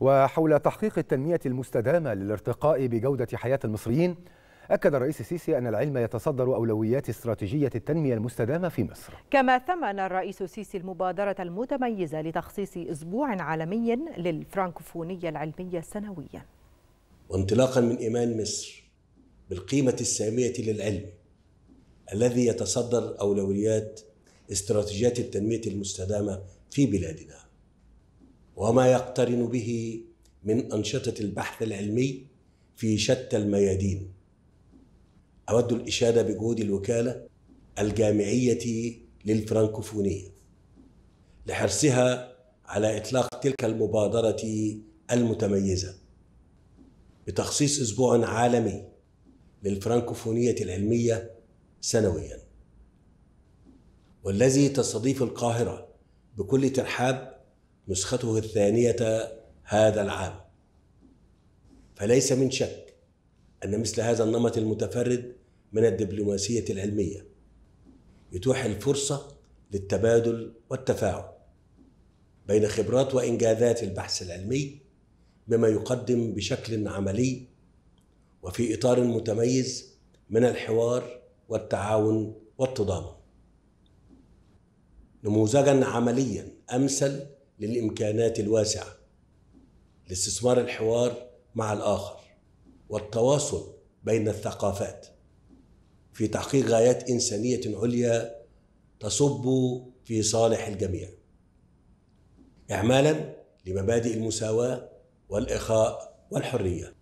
وحول تحقيق التنمية المستدامة للارتقاء بجودة حياة المصريين أكد الرئيس السيسي أن العلم يتصدر أولويات استراتيجية التنمية المستدامة في مصر كما ثمن الرئيس السيسي المبادرة المتميزة لتخصيص أسبوع عالمي للفرانكوفونية العلمية سنويا وانطلاقا من إيمان مصر بالقيمة السامية للعلم الذي يتصدر أولويات استراتيجيات التنمية المستدامة في بلادنا وما يقترن به من أنشطة البحث العلمي في شتى الميادين أود الإشادة بجهود الوكالة الجامعية للفرنكوفونية لحرصها على إطلاق تلك المبادرة المتميزة بتخصيص أسبوع عالمي للفرنكوفونية العلمية سنويا والذي تستضيف القاهرة بكل ترحاب نسخته الثانية هذا العام فليس من شك أن مثل هذا النمط المتفرد من الدبلوماسية العلمية يتوح الفرصة للتبادل والتفاعل بين خبرات وإنجازات البحث العلمي بما يقدم بشكل عملي وفي إطار متميز من الحوار والتعاون والتضامن نموذجا عمليا أمثل للامكانات الواسعه لاستثمار الحوار مع الاخر والتواصل بين الثقافات في تحقيق غايات انسانيه عليا تصب في صالح الجميع اعمالا لمبادئ المساواه والاخاء والحريه